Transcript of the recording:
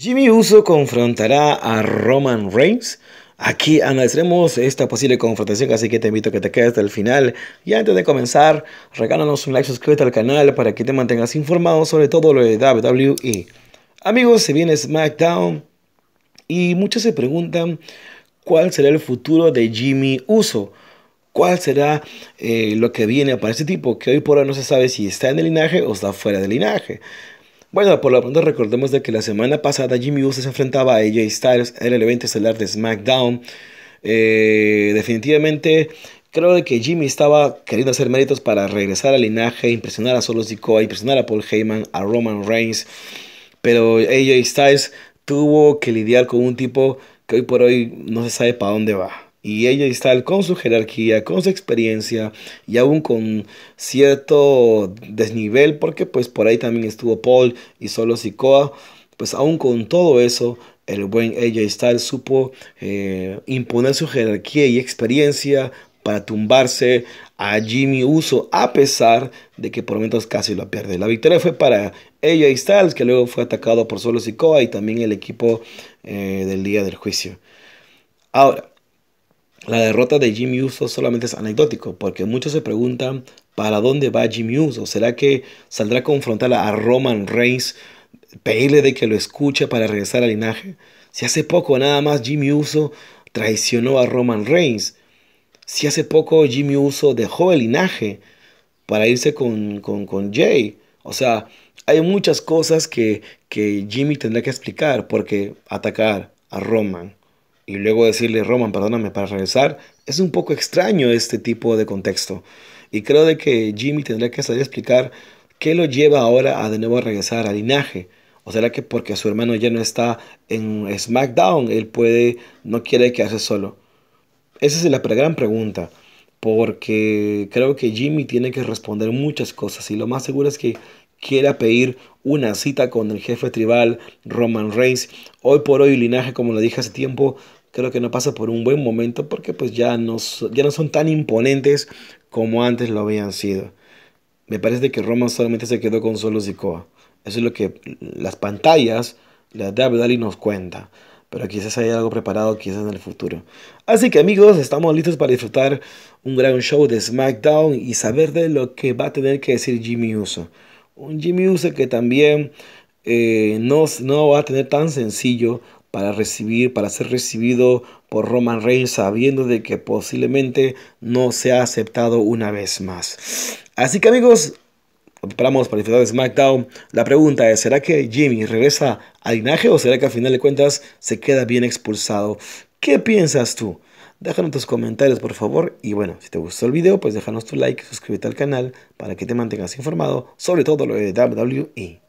Jimmy Uso confrontará a Roman Reigns. Aquí analizaremos esta posible confrontación, así que te invito a que te quedes hasta el final. Y antes de comenzar, regálanos un like, suscríbete al canal para que te mantengas informado sobre todo lo de WWE. Amigos, se viene SmackDown y muchos se preguntan cuál será el futuro de Jimmy Uso. ¿Cuál será eh, lo que viene para este tipo? Que hoy por hoy no se sabe si está en el linaje o está fuera del linaje. Bueno, por lo pronto recordemos de que la semana pasada Jimmy Uso se enfrentaba a AJ Styles en el evento estelar de SmackDown. Eh, definitivamente creo de que Jimmy estaba queriendo hacer méritos para regresar al linaje, impresionar a Solo Sikoa, impresionar a Paul Heyman, a Roman Reigns. Pero AJ Styles tuvo que lidiar con un tipo que hoy por hoy no se sabe para dónde va. Y ella Styles con su jerarquía, con su experiencia y aún con cierto desnivel, porque pues por ahí también estuvo Paul y solo Sikoa, pues aún con todo eso, el buen AJ Styles supo eh, imponer su jerarquía y experiencia para tumbarse a Jimmy Uso, a pesar de que por momentos casi lo pierde. La victoria fue para y Styles, que luego fue atacado por Solo Sikoa y también el equipo eh, del día del juicio. Ahora, la derrota de Jimmy Uso solamente es anecdótico, porque muchos se preguntan para dónde va Jimmy Uso. ¿Será que saldrá a confrontar a Roman Reigns, pedirle de que lo escuche para regresar al linaje? Si hace poco nada más Jimmy Uso traicionó a Roman Reigns. Si hace poco Jimmy Uso dejó el linaje para irse con, Jay. O sea, hay muchas cosas que, que Jimmy tendrá que explicar porque atacar a Roman y luego decirle, Roman, perdóname para regresar, es un poco extraño este tipo de contexto. Y creo de que Jimmy tendría que salir a explicar qué lo lleva ahora a de nuevo regresar A linaje. ¿O será que porque su hermano ya no está en SmackDown, él puede, no quiere quedarse solo? Esa es la gran pregunta, porque creo que Jimmy tiene que responder muchas cosas y lo más seguro es que quiera pedir una cita con el jefe tribal Roman Reigns. Hoy por hoy, linaje, como lo dije hace tiempo, creo que no pasa por un buen momento porque pues ya no, ya no son tan imponentes como antes lo habían sido. Me parece que Roman solamente se quedó con solo Zicoa. Eso es lo que las pantallas, la de Abdali nos cuenta. Pero quizás haya algo preparado quizás en el futuro. Así que amigos, estamos listos para disfrutar un gran show de SmackDown y saber de lo que va a tener que decir Jimmy Uso. Un Jimmy Uso que también eh, no va a tener tan sencillo para recibir, para ser recibido por Roman Reigns sabiendo de que posiblemente no se ha aceptado una vez más. Así que amigos, esperamos para final de SmackDown. La pregunta es, ¿será que Jimmy regresa al linaje o será que al final de cuentas se queda bien expulsado? ¿Qué piensas tú? Déjanos tus comentarios por favor y bueno, si te gustó el video pues déjanos tu like, suscríbete al canal para que te mantengas informado sobre todo lo de WWE.